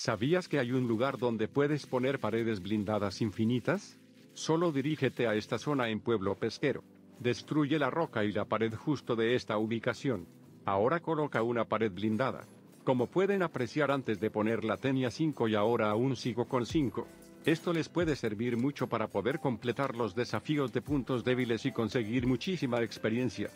¿Sabías que hay un lugar donde puedes poner paredes blindadas infinitas? Solo dirígete a esta zona en Pueblo Pesquero. Destruye la roca y la pared justo de esta ubicación. Ahora coloca una pared blindada. Como pueden apreciar antes de poner la tenia 5 y ahora aún sigo con 5. Esto les puede servir mucho para poder completar los desafíos de puntos débiles y conseguir muchísima experiencia.